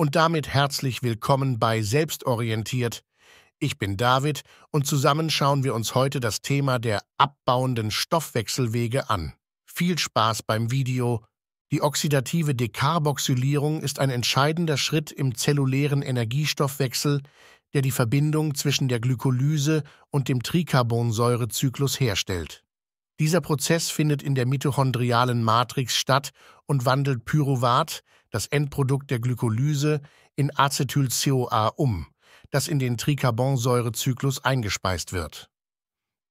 und damit herzlich willkommen bei Selbstorientiert. Ich bin David und zusammen schauen wir uns heute das Thema der abbauenden Stoffwechselwege an. Viel Spaß beim Video. Die oxidative Dekarboxylierung ist ein entscheidender Schritt im zellulären Energiestoffwechsel, der die Verbindung zwischen der Glykolyse und dem Tricarbonsäurezyklus herstellt. Dieser Prozess findet in der mitochondrialen Matrix statt und wandelt Pyruvat, das Endprodukt der Glykolyse, in Acetyl-CoA um, das in den Tricarbonsäurezyklus eingespeist wird.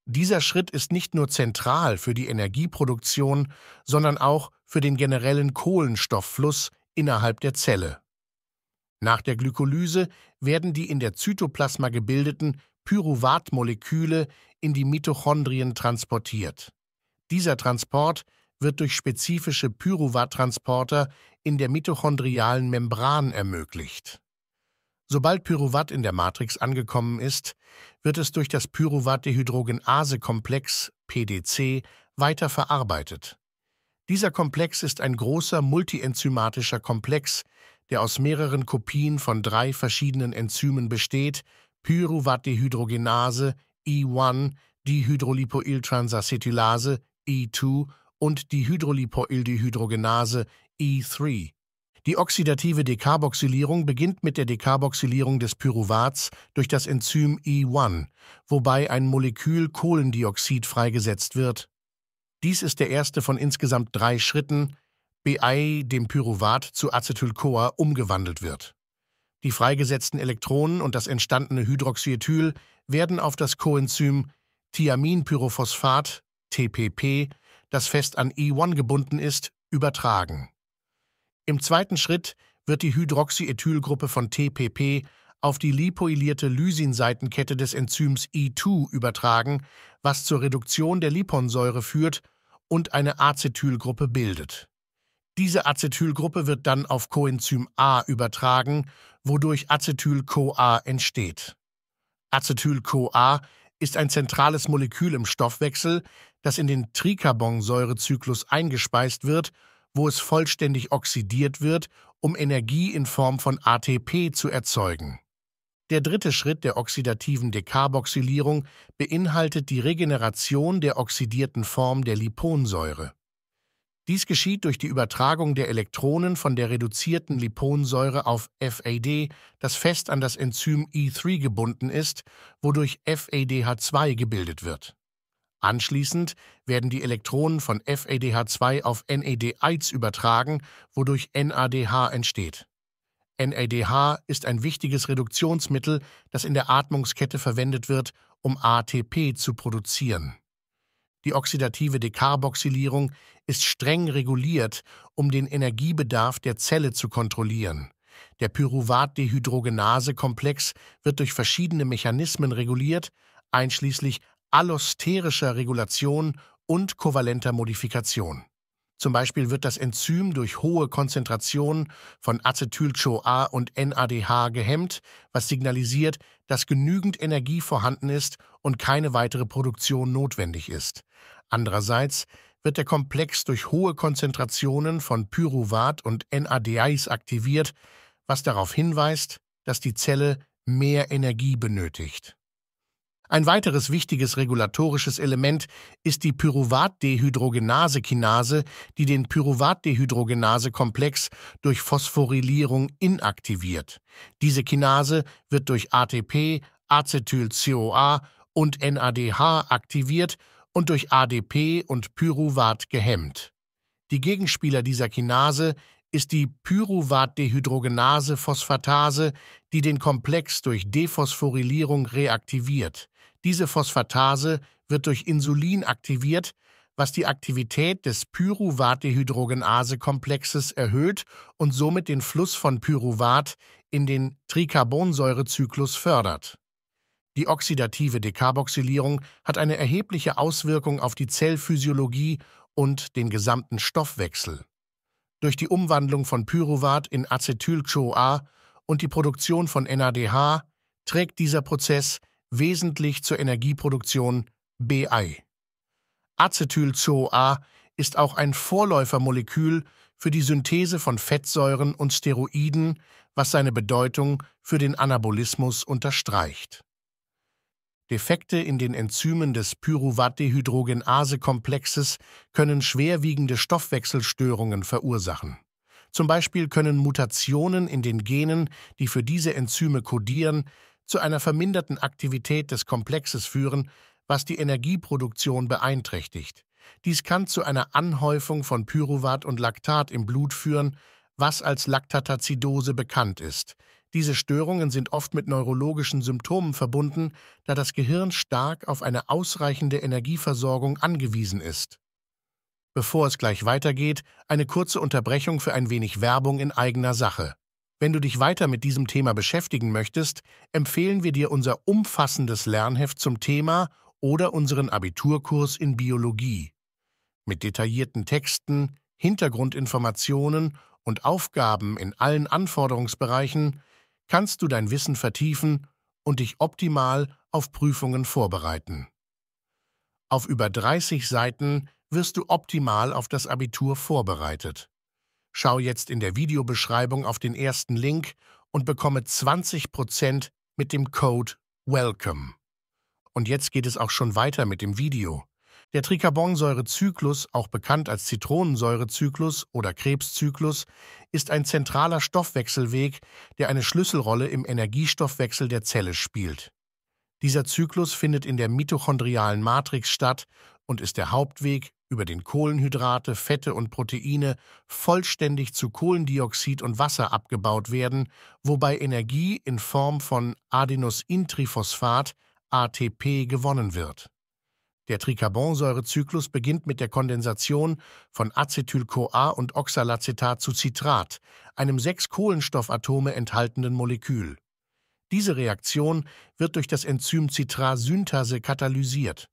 Dieser Schritt ist nicht nur zentral für die Energieproduktion, sondern auch für den generellen Kohlenstofffluss innerhalb der Zelle. Nach der Glykolyse werden die in der Zytoplasma gebildeten Pyruvatmoleküle in die Mitochondrien transportiert. Dieser Transport wird durch spezifische Pyruvat-Transporter in der mitochondrialen Membran ermöglicht. Sobald Pyruvat in der Matrix angekommen ist, wird es durch das Pyruvat-Dehydrogenase-Komplex PDC weiter Dieser Komplex ist ein großer multienzymatischer Komplex, der aus mehreren Kopien von drei verschiedenen Enzymen besteht, Pyruvatdehydrogenase, E1, Dihydrolipoiltransacetylase E2 und die Hydrolipoildehydrogenase E3. Die oxidative Dekarboxylierung beginnt mit der Dekarboxylierung des Pyruvats durch das Enzym E1, wobei ein Molekül Kohlendioxid freigesetzt wird. Dies ist der erste von insgesamt drei Schritten, BI dem Pyruvat zu Acetyl-CoA umgewandelt wird. Die freigesetzten Elektronen und das entstandene Hydroxyethyl werden auf das Coenzym Thiaminpyrophosphat TPP, das fest an E1 gebunden ist, übertragen. Im zweiten Schritt wird die Hydroxyethylgruppe von TPP auf die lipoilierte Lysinseitenkette des Enzyms E2 übertragen, was zur Reduktion der Liponsäure führt und eine Acetylgruppe bildet. Diese Acetylgruppe wird dann auf Coenzym A übertragen, wodurch Acetyl-CoA entsteht. Acetyl-CoA ist ein zentrales Molekül im Stoffwechsel, das in den Tricarbonsäurezyklus eingespeist wird, wo es vollständig oxidiert wird, um Energie in Form von ATP zu erzeugen. Der dritte Schritt der oxidativen Dekarboxylierung beinhaltet die Regeneration der oxidierten Form der Liponsäure. Dies geschieht durch die Übertragung der Elektronen von der reduzierten Liponsäure auf FAD, das fest an das Enzym E3 gebunden ist, wodurch FADH2 gebildet wird. Anschließend werden die Elektronen von FADH2 auf NAD1 übertragen, wodurch NADH entsteht. NADH ist ein wichtiges Reduktionsmittel, das in der Atmungskette verwendet wird, um ATP zu produzieren. Die oxidative Dekarboxylierung ist streng reguliert, um den Energiebedarf der Zelle zu kontrollieren. Der Pyruvatdehydrogenase-Komplex wird durch verschiedene Mechanismen reguliert, einschließlich allosterischer Regulation und kovalenter Modifikation. Zum Beispiel wird das Enzym durch hohe Konzentrationen von Acetyl-CoA und NADH gehemmt, was signalisiert, dass genügend Energie vorhanden ist und keine weitere Produktion notwendig ist. Andererseits wird der Komplex durch hohe Konzentrationen von Pyruvat und NADIs aktiviert, was darauf hinweist, dass die Zelle mehr Energie benötigt. Ein weiteres wichtiges regulatorisches Element ist die Pyruvatdehydrogenase-Kinase, die den Pyruvatdehydrogenase-Komplex durch Phosphorylierung inaktiviert. Diese Kinase wird durch ATP, Acetyl-CoA und NADH aktiviert und durch ADP und Pyruvat gehemmt. Die Gegenspieler dieser Kinase ist die Pyruvatdehydrogenase-Phosphatase, die den Komplex durch Dephosphorylierung reaktiviert. Diese Phosphatase wird durch Insulin aktiviert, was die Aktivität des Pyruvatdehydrogenase-Komplexes erhöht und somit den Fluss von Pyruvat in den Tricarbonsäurezyklus fördert. Die oxidative Dekarboxylierung hat eine erhebliche Auswirkung auf die Zellphysiologie und den gesamten Stoffwechsel. Durch die Umwandlung von Pyruvat in Acetyl-CoA und die Produktion von NADH trägt dieser Prozess wesentlich zur Energieproduktion BI. Acetyl-CoA ist auch ein Vorläufermolekül für die Synthese von Fettsäuren und Steroiden, was seine Bedeutung für den Anabolismus unterstreicht. Defekte in den Enzymen des Pyruvat-Dehydrogenase-Komplexes können schwerwiegende Stoffwechselstörungen verursachen. Zum Beispiel können Mutationen in den Genen, die für diese Enzyme kodieren, zu einer verminderten Aktivität des Komplexes führen, was die Energieproduktion beeinträchtigt. Dies kann zu einer Anhäufung von Pyruvat und Laktat im Blut führen, was als Laktatazidose bekannt ist. Diese Störungen sind oft mit neurologischen Symptomen verbunden, da das Gehirn stark auf eine ausreichende Energieversorgung angewiesen ist. Bevor es gleich weitergeht, eine kurze Unterbrechung für ein wenig Werbung in eigener Sache. Wenn du dich weiter mit diesem Thema beschäftigen möchtest, empfehlen wir dir unser umfassendes Lernheft zum Thema oder unseren Abiturkurs in Biologie. Mit detaillierten Texten, Hintergrundinformationen und Aufgaben in allen Anforderungsbereichen kannst du dein Wissen vertiefen und dich optimal auf Prüfungen vorbereiten. Auf über 30 Seiten wirst du optimal auf das Abitur vorbereitet. Schau jetzt in der Videobeschreibung auf den ersten Link und bekomme 20% mit dem Code WELCOME. Und jetzt geht es auch schon weiter mit dem Video. Der Tricarbonsäurezyklus, auch bekannt als Zitronensäurezyklus oder Krebszyklus, ist ein zentraler Stoffwechselweg, der eine Schlüsselrolle im Energiestoffwechsel der Zelle spielt. Dieser Zyklus findet in der mitochondrialen Matrix statt und ist der Hauptweg über den Kohlenhydrate, Fette und Proteine vollständig zu Kohlendioxid und Wasser abgebaut werden, wobei Energie in Form von Adenosintriphosphat ATP gewonnen wird. Der Tricarbonsäurezyklus beginnt mit der Kondensation von Acetyl-CoA und Oxalacetat zu Citrat, einem sechs Kohlenstoffatome enthaltenen Molekül. Diese Reaktion wird durch das Enzym Citrasyntase katalysiert.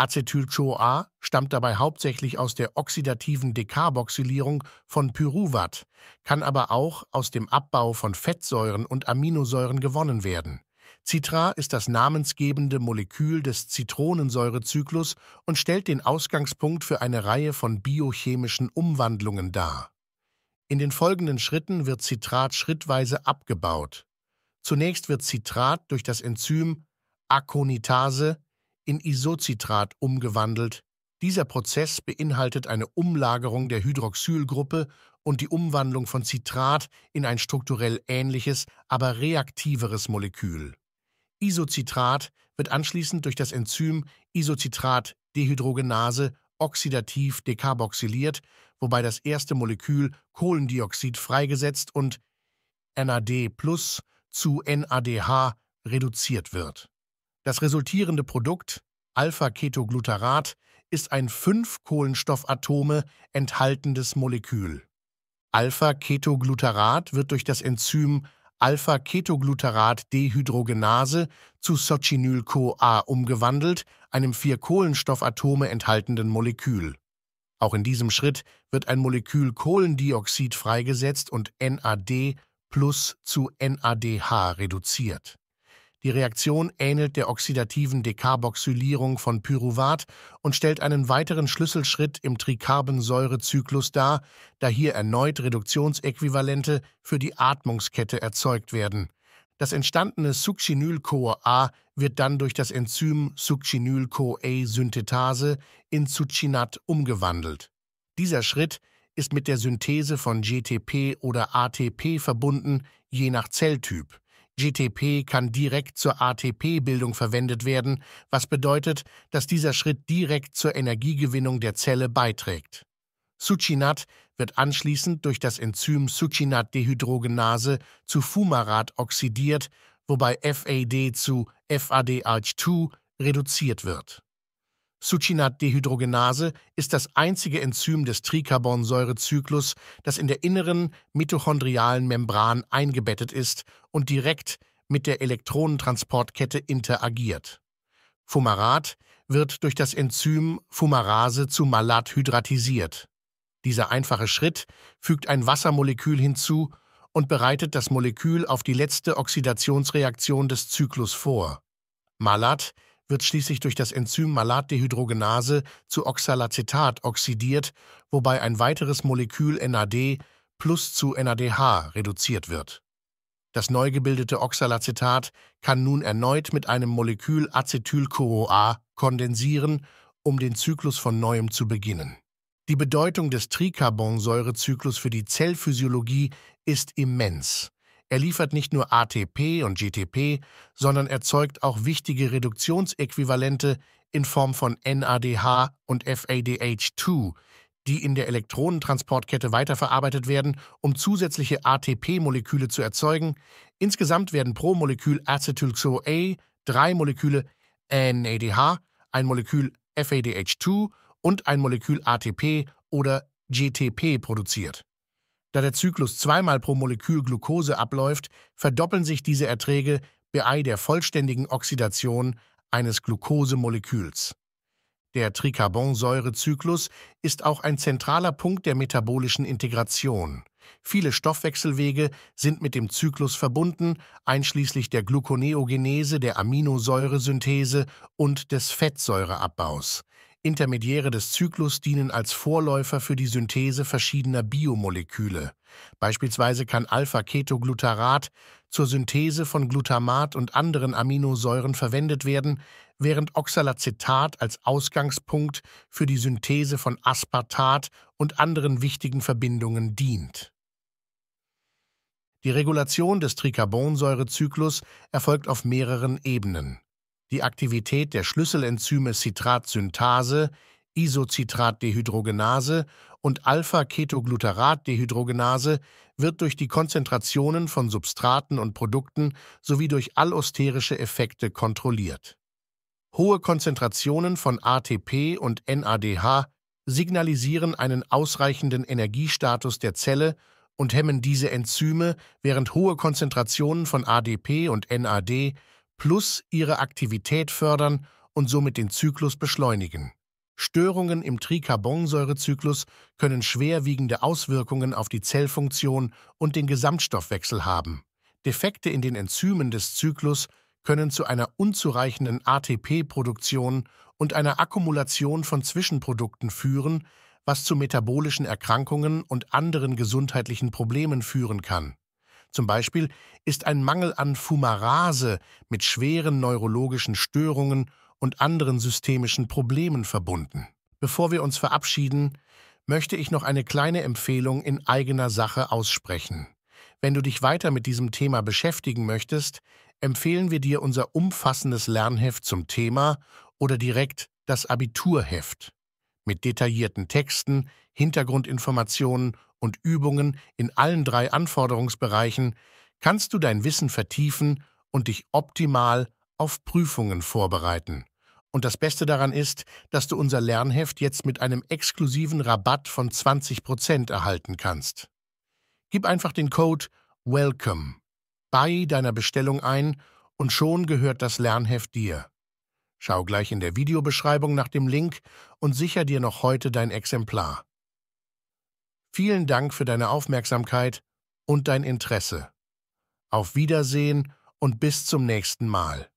Acetyl-CoA stammt dabei hauptsächlich aus der oxidativen Dekarboxylierung von Pyruvat, kann aber auch aus dem Abbau von Fettsäuren und Aminosäuren gewonnen werden. Citra ist das namensgebende Molekül des Zitronensäurezyklus und stellt den Ausgangspunkt für eine Reihe von biochemischen Umwandlungen dar. In den folgenden Schritten wird Citrat schrittweise abgebaut. Zunächst wird Citrat durch das Enzym Akonitase in Isocitrat umgewandelt. Dieser Prozess beinhaltet eine Umlagerung der Hydroxylgruppe und die Umwandlung von Citrat in ein strukturell ähnliches, aber reaktiveres Molekül. Isocitrat wird anschließend durch das Enzym Isocitrat-Dehydrogenase oxidativ dekarboxyliert, wobei das erste Molekül Kohlendioxid freigesetzt und NAD plus zu NADH reduziert wird. Das resultierende Produkt, Alpha-Ketoglutarat, ist ein fünf Kohlenstoffatome enthaltendes Molekül. Alpha-Ketoglutarat wird durch das Enzym Alpha-Ketoglutarat-Dehydrogenase zu socinyl coa umgewandelt, einem vier Kohlenstoffatome enthaltenden Molekül. Auch in diesem Schritt wird ein Molekül Kohlendioxid freigesetzt und NAD plus zu NADH reduziert. Die Reaktion ähnelt der oxidativen Decarboxylierung von Pyruvat und stellt einen weiteren Schlüsselschritt im Trikarbensäurezyklus dar, da hier erneut Reduktionsäquivalente für die Atmungskette erzeugt werden. Das entstandene Succinyl-CoA wird dann durch das Enzym Succinyl-CoA-Synthetase in Succinat umgewandelt. Dieser Schritt ist mit der Synthese von GTP oder ATP verbunden, je nach Zelltyp. GTP kann direkt zur ATP-Bildung verwendet werden, was bedeutet, dass dieser Schritt direkt zur Energiegewinnung der Zelle beiträgt. Succinat wird anschließend durch das Enzym Succinat-Dehydrogenase zu Fumarat oxidiert, wobei FAD zu FADH2 reduziert wird. Succinat-Dehydrogenase ist das einzige Enzym des Tricarbonsäurezyklus, das in der inneren mitochondrialen Membran eingebettet ist und direkt mit der Elektronentransportkette interagiert. Fumarat wird durch das Enzym Fumarase zu Malat hydratisiert. Dieser einfache Schritt fügt ein Wassermolekül hinzu und bereitet das Molekül auf die letzte Oxidationsreaktion des Zyklus vor. Malat wird schließlich durch das Enzym Malatdehydrogenase zu Oxalacetat oxidiert, wobei ein weiteres Molekül NAD plus zu NADH reduziert wird. Das neu gebildete Oxalacetat kann nun erneut mit einem Molekül Acetyl-CoA kondensieren, um den Zyklus von neuem zu beginnen. Die Bedeutung des Tricarbonsäurezyklus für die Zellphysiologie ist immens. Er liefert nicht nur ATP und GTP, sondern erzeugt auch wichtige Reduktionsäquivalente in Form von NADH und FADH2, die in der Elektronentransportkette weiterverarbeitet werden, um zusätzliche ATP-Moleküle zu erzeugen. Insgesamt werden pro Molekül Acetyl-CoA drei Moleküle NADH, ein Molekül FADH2 und ein Molekül ATP oder GTP produziert. Da der Zyklus zweimal pro Molekül Glucose abläuft, verdoppeln sich diese Erträge bei der vollständigen Oxidation eines Glucosemoleküls. Der Tricarbonsäurezyklus ist auch ein zentraler Punkt der metabolischen Integration. Viele Stoffwechselwege sind mit dem Zyklus verbunden, einschließlich der Gluconeogenese, der Aminosäuresynthese und des Fettsäureabbaus. Intermediäre des Zyklus dienen als Vorläufer für die Synthese verschiedener Biomoleküle. Beispielsweise kann Alpha-Ketoglutarat zur Synthese von Glutamat und anderen Aminosäuren verwendet werden, während Oxalacetat als Ausgangspunkt für die Synthese von Aspartat und anderen wichtigen Verbindungen dient. Die Regulation des Tricarbonsäurezyklus erfolgt auf mehreren Ebenen die Aktivität der Schlüsselenzyme Citrat-Syntase, Isocitrat-Dehydrogenase und alpha ketoglutarat dehydrogenase wird durch die Konzentrationen von Substraten und Produkten sowie durch allosterische Effekte kontrolliert. Hohe Konzentrationen von ATP und NADH signalisieren einen ausreichenden Energiestatus der Zelle und hemmen diese Enzyme, während hohe Konzentrationen von ADP und NAD plus ihre Aktivität fördern und somit den Zyklus beschleunigen. Störungen im Tricarbonsäurezyklus können schwerwiegende Auswirkungen auf die Zellfunktion und den Gesamtstoffwechsel haben. Defekte in den Enzymen des Zyklus können zu einer unzureichenden ATP-Produktion und einer Akkumulation von Zwischenprodukten führen, was zu metabolischen Erkrankungen und anderen gesundheitlichen Problemen führen kann. Zum Beispiel ist ein Mangel an Fumarase mit schweren neurologischen Störungen und anderen systemischen Problemen verbunden. Bevor wir uns verabschieden, möchte ich noch eine kleine Empfehlung in eigener Sache aussprechen. Wenn du dich weiter mit diesem Thema beschäftigen möchtest, empfehlen wir dir unser umfassendes Lernheft zum Thema oder direkt das Abiturheft mit detaillierten Texten, Hintergrundinformationen und Übungen in allen drei Anforderungsbereichen kannst du dein Wissen vertiefen und dich optimal auf Prüfungen vorbereiten. Und das Beste daran ist, dass du unser Lernheft jetzt mit einem exklusiven Rabatt von 20% erhalten kannst. Gib einfach den Code WELCOME bei deiner Bestellung ein und schon gehört das Lernheft dir. Schau gleich in der Videobeschreibung nach dem Link und sicher dir noch heute dein Exemplar. Vielen Dank für deine Aufmerksamkeit und dein Interesse. Auf Wiedersehen und bis zum nächsten Mal.